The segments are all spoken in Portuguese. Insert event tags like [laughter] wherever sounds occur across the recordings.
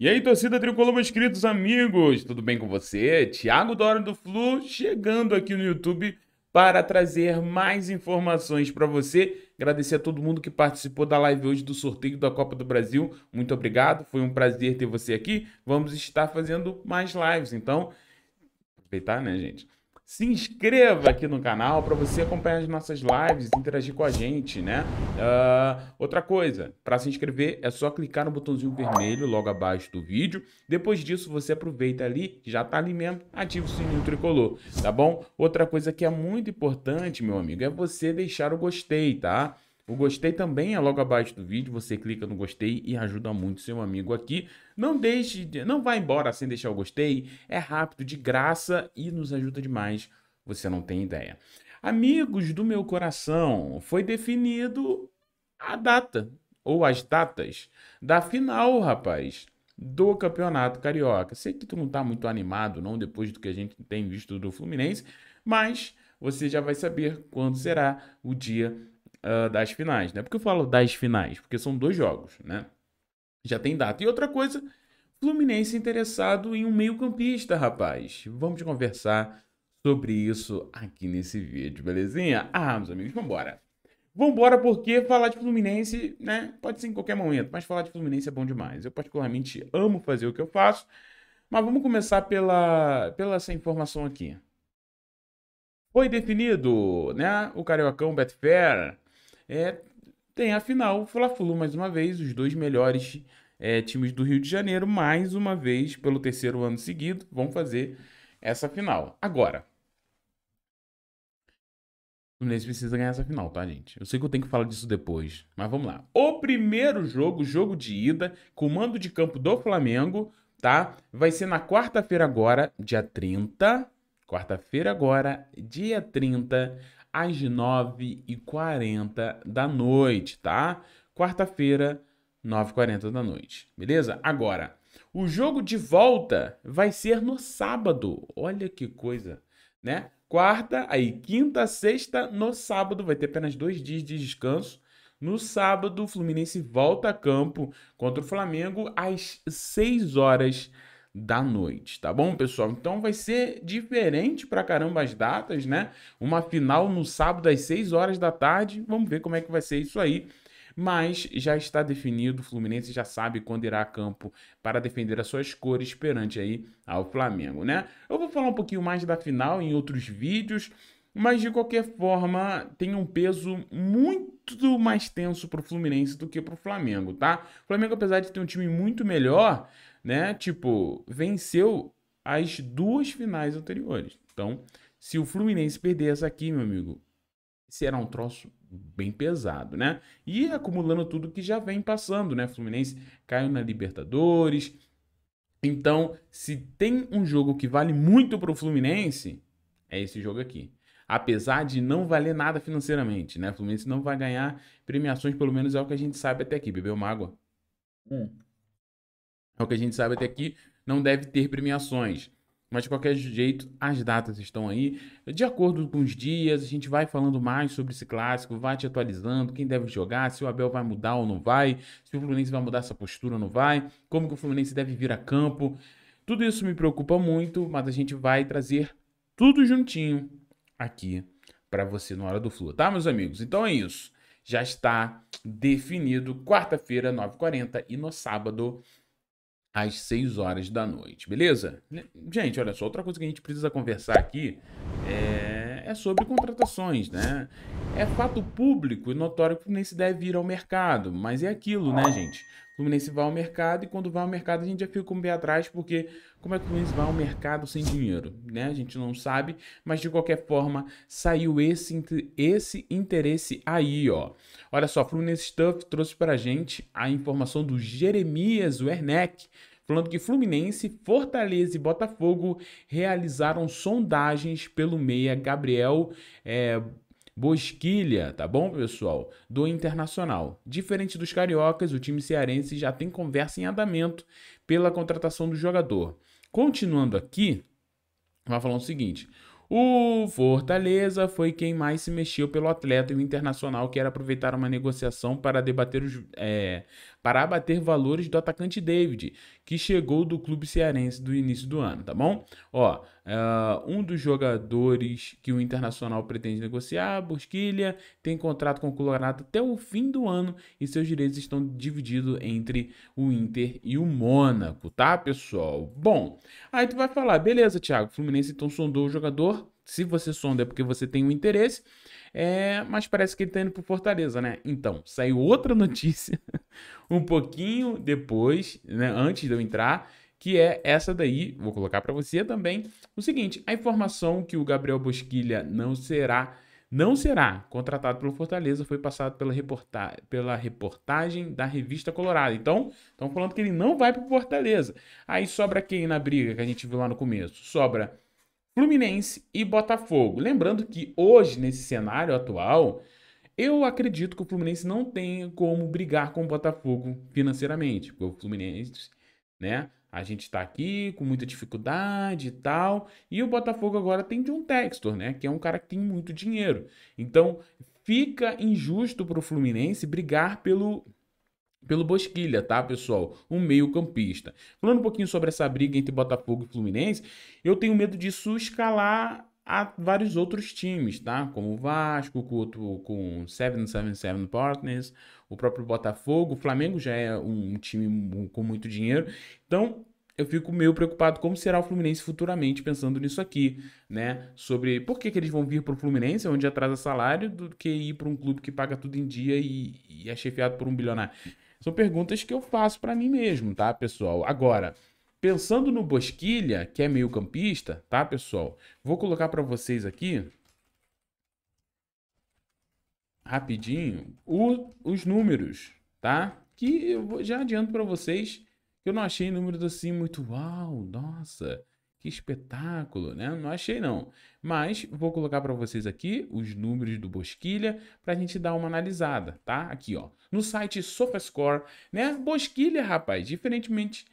E aí, torcida tricolor, inscritos amigos, tudo bem com você? Thiago Dória do Flu chegando aqui no YouTube para trazer mais informações para você. Agradecer a todo mundo que participou da live hoje do sorteio da Copa do Brasil. Muito obrigado, foi um prazer ter você aqui. Vamos estar fazendo mais lives, então aproveitar, né, gente? se inscreva aqui no canal para você acompanhar as nossas lives, interagir com a gente, né? Uh, outra coisa, para se inscrever é só clicar no botãozinho vermelho logo abaixo do vídeo. Depois disso, você aproveita ali, já tá ali mesmo, ativa o sininho tricolor, tá bom? Outra coisa que é muito importante, meu amigo, é você deixar o gostei, tá? O gostei também é logo abaixo do vídeo, você clica no gostei e ajuda muito seu amigo aqui. Não deixe, não vá embora sem deixar o gostei, é rápido, de graça e nos ajuda demais, você não tem ideia. Amigos do meu coração, foi definido a data ou as datas da final, rapaz, do Campeonato Carioca. Sei que tu não tá muito animado não depois do que a gente tem visto do Fluminense, mas você já vai saber quando será o dia uh, das finais, né? Porque eu falo das finais, porque são dois jogos, né? Já tem data. E outra coisa, Fluminense interessado em um meio-campista, rapaz. Vamos conversar sobre isso aqui nesse vídeo, belezinha? Ah, meus amigos, vambora. Vambora, porque falar de Fluminense, né? Pode ser em qualquer momento, mas falar de Fluminense é bom demais. Eu, particularmente, amo fazer o que eu faço. Mas vamos começar pela, pela essa informação aqui. Foi definido, né? O Cariocão Betfair é, tem a final Fla-Flu mais uma vez, os dois melhores é, times do Rio de Janeiro, mais uma vez, pelo terceiro ano seguido, vão fazer essa final. Agora, o Fluminense precisa ganhar essa final, tá, gente? Eu sei que eu tenho que falar disso depois, mas vamos lá. O primeiro jogo, jogo de ida, comando de campo do Flamengo, tá? Vai ser na quarta-feira agora, dia 30. Quarta-feira agora, dia 30, às 9h40 da noite, tá? Quarta-feira, 9h40 da noite, beleza? Agora, o jogo de volta vai ser no sábado. Olha que coisa, né? Quarta, aí quinta, sexta, no sábado vai ter apenas dois dias de descanso. No sábado, o Fluminense volta a campo contra o Flamengo às 6 horas da noite, tá bom, pessoal? Então vai ser diferente pra caramba as datas, né? Uma final no sábado às 6 horas da tarde. Vamos ver como é que vai ser isso aí. Mas já está definido, o Fluminense já sabe quando irá a campo para defender as suas cores perante aí ao Flamengo, né? Eu vou falar um pouquinho mais da final em outros vídeos, mas de qualquer forma tem um peso muito mais tenso para o Fluminense do que para o Flamengo, tá? O Flamengo, apesar de ter um time muito melhor, né? Tipo, venceu as duas finais anteriores. Então, se o Fluminense perder essa aqui, meu amigo, será um troço bem pesado, né? E acumulando tudo que já vem passando, né? Fluminense caiu na Libertadores. Então, se tem um jogo que vale muito para o Fluminense, é esse jogo aqui apesar de não valer nada financeiramente, né? O Fluminense não vai ganhar premiações, pelo menos é o que a gente sabe até aqui. Bebeu uma água? Hum. É o que a gente sabe até aqui, não deve ter premiações. Mas de qualquer jeito, as datas estão aí. De acordo com os dias, a gente vai falando mais sobre esse clássico, vai te atualizando, quem deve jogar, se o Abel vai mudar ou não vai, se o Fluminense vai mudar essa postura ou não vai, como que o Fluminense deve vir a campo. Tudo isso me preocupa muito, mas a gente vai trazer tudo juntinho aqui para você no hora do flu, tá, meus amigos? Então é isso. Já está definido quarta-feira, 9h40 e no sábado, às 6 horas da noite, beleza? Né? Gente, olha só, outra coisa que a gente precisa conversar aqui é, é sobre contratações, né? É fato público e notório que nem se deve ir ao mercado, mas é aquilo, né, gente? O Fluminense vai ao mercado e quando vai ao mercado a gente já fica com um o pé atrás, porque como é que o Fluminense vai ao mercado sem dinheiro? Né? A gente não sabe, mas de qualquer forma saiu esse, esse interesse aí, ó. Olha só, Fluminense Stuff trouxe pra gente a informação do Jeremias Werneck, falando que Fluminense, Fortaleza e Botafogo realizaram sondagens pelo meia Gabriel é, Bosquilha, tá bom, pessoal? Do Internacional. Diferente dos cariocas, o time cearense já tem conversa em andamento pela contratação do jogador. Continuando aqui, vai falar o seguinte: o Fortaleza foi quem mais se mexeu pelo atleta e o Internacional quer aproveitar uma negociação para debater os, é, para abater valores do atacante David, que chegou do clube cearense do início do ano, tá bom? Ó, uh, um dos jogadores que o Internacional pretende negociar, Busquilha, tem contrato com o Colorado até o fim do ano e seus direitos estão divididos entre o Inter e o Mônaco, tá, pessoal? Bom, aí tu vai falar, beleza, Thiago, Fluminense então sondou o jogador se você sonda é porque você tem um interesse, é, mas parece que ele está indo para Fortaleza, né? Então, saiu outra [laughs] notícia um pouquinho depois, né, antes de eu entrar, que é essa daí, vou colocar para você também, o seguinte, a informação que o Gabriel Bosquilha não será não será contratado pelo Fortaleza foi passado pela, reporta pela reportagem da revista Colorado. Então, estão falando que ele não vai para o Fortaleza. Aí sobra quem na briga que a gente viu lá no começo? Sobra Fluminense e Botafogo. Lembrando que hoje, nesse cenário atual, eu acredito que o Fluminense não tem como brigar com o Botafogo financeiramente, porque o Fluminense, né? A gente está aqui com muita dificuldade e tal, e o Botafogo agora tem de um Textor, né? Que é um cara que tem muito dinheiro. Então fica injusto para o Fluminense brigar pelo pelo Bosquilha, tá, pessoal? Um meio-campista. Falando um pouquinho sobre essa briga entre Botafogo e Fluminense, eu tenho medo disso escalar a vários outros times, tá? Como o Vasco, com, com 777 Partners, o próprio Botafogo, o Flamengo já é um time com muito dinheiro. Então, eu fico meio preocupado como será o Fluminense futuramente pensando nisso aqui, né? Sobre por que, que eles vão vir para o Fluminense, onde atrasa salário, do que ir para um clube que paga tudo em dia e, e é chefiado por um bilionário. São perguntas que eu faço para mim mesmo, tá, pessoal? Agora, pensando no Bosquilha, que é meio-campista, tá, pessoal? Vou colocar para vocês aqui rapidinho o, os números, tá? Que eu já adianto para vocês que eu não achei números assim muito uau, nossa. Que espetáculo, né? Não achei não. Mas vou colocar para vocês aqui os números do Bosquilha para a gente dar uma analisada, tá? Aqui, ó, no site SofaScore, né? Bosquilha, rapaz, diferentemente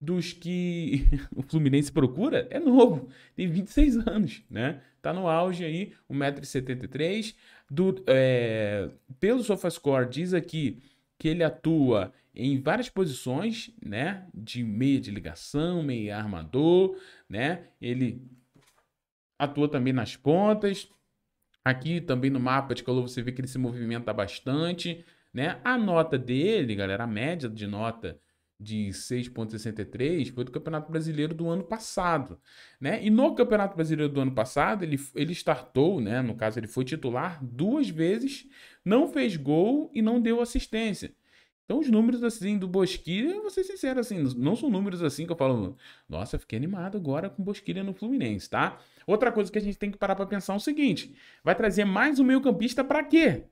dos que [laughs] o Fluminense procura, é novo, tem 26 anos, né? Tá no auge aí, 1,73m. Do, é, pelo SofaScore diz aqui que ele atua em várias posições, né? De meia de ligação, meia armador, né? Ele atua também nas pontas. Aqui também no mapa de calor você vê que ele se movimenta bastante, né? A nota dele, galera, a média de nota de 6,63 foi do Campeonato Brasileiro do ano passado, né? E no Campeonato Brasileiro do ano passado, ele, ele startou, né? No caso, ele foi titular duas vezes, não fez gol e não deu assistência. Então, os números, assim, do Bosquilha, vou ser sincero, assim, não são números, assim, que eu falo, nossa, fiquei animado agora com Bosquilha no Fluminense, tá? Outra coisa que a gente tem que parar para pensar é o seguinte, vai trazer mais um meio campista para quê?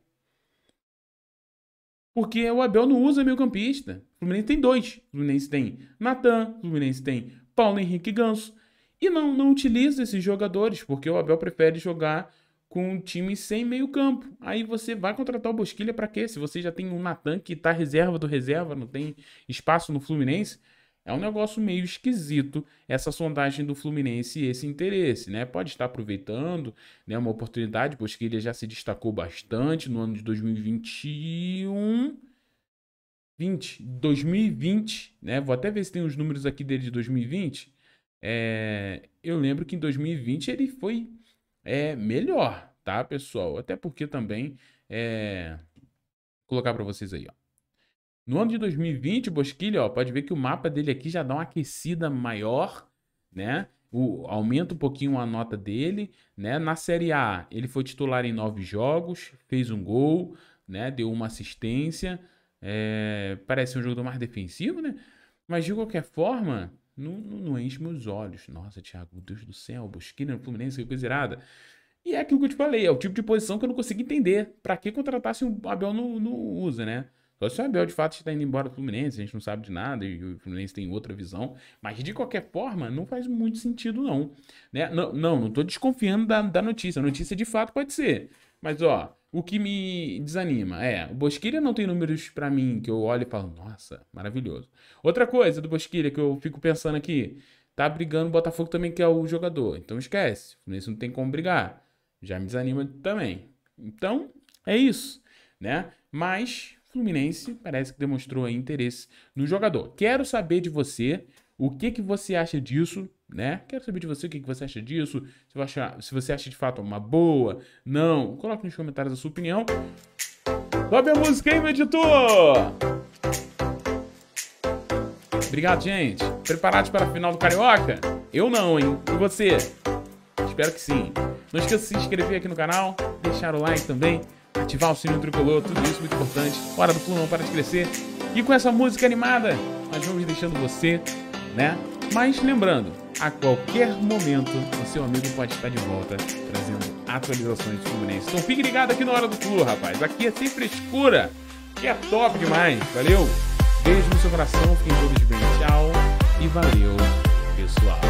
Porque o Abel não usa meio campista. O Fluminense tem dois. O Fluminense tem Natan, o Fluminense tem Paulo Henrique Ganso. E não, não utiliza esses jogadores, porque o Abel prefere jogar com um time sem meio campo. Aí você vai contratar o Bosquilha para quê? Se você já tem um Natan que tá reserva do reserva, não tem espaço no Fluminense, é um negócio meio esquisito essa sondagem do Fluminense e esse interesse, né? Pode estar aproveitando, né, uma oportunidade, pois que ele já se destacou bastante no ano de 2021. 20, 2020, né? Vou até ver se tem os números aqui dele de 2020. É, eu lembro que em 2020 ele foi é, melhor, tá, pessoal? Até porque também é, vou colocar para vocês aí, ó. No ano de 2020, Bosquilha, ó, pode ver que o mapa dele aqui já dá uma aquecida maior, né? O, aumenta um pouquinho a nota dele, né? Na Série A, ele foi titular em nove jogos, fez um gol, né? Deu uma assistência. É, parece um jogador mais defensivo, né? Mas de qualquer forma, não, não, não, enche meus olhos. Nossa, Thiago, meu Deus do céu, Bosquilha no Fluminense, que coisa irada. E é aquilo que eu te falei, é o tipo de posição que eu não consigo entender. Para que contratasse o Abel no, no Usa, né? Só se o Abel de fato está indo embora do Fluminense, a gente não sabe de nada e o Fluminense tem outra visão. Mas de qualquer forma, não faz muito sentido, não. Né? Não, não estou desconfiando da, da notícia. A notícia de fato pode ser. Mas, ó, o que me desanima é, o Bosquilha não tem números para mim que eu olho e falo, nossa, maravilhoso. Outra coisa do Bosquilha que eu fico pensando aqui, tá brigando o Botafogo também que é o jogador. Então esquece, o Fluminense não tem como brigar. Já me desanima também. Então, é isso, né? Mas Fluminense parece que demonstrou interesse no jogador. Quero saber de você o que, que você acha disso, né? Quero saber de você o que, que você acha disso. Se você acha, se você acha de fato uma boa, não. Coloque nos comentários a sua opinião. Sobe a música aí, meu editor! Obrigado, gente. Preparados para a final do Carioca? Eu não, hein? E você? Espero que sim. Não esqueça de se inscrever aqui no canal, deixar o like também ativar o sininho tricolor, tudo isso é muito importante. Hora do Flu não para de crescer. E com essa música animada, nós vamos deixando você, né? Mas lembrando, a qualquer momento o seu amigo pode estar de volta trazendo atualizações do Fluminense. Então fique ligado aqui na Hora do Flu, rapaz. Aqui é sem frescura, que é top demais, valeu? Beijo no seu coração, fiquem todos bem, tchau e valeu, pessoal.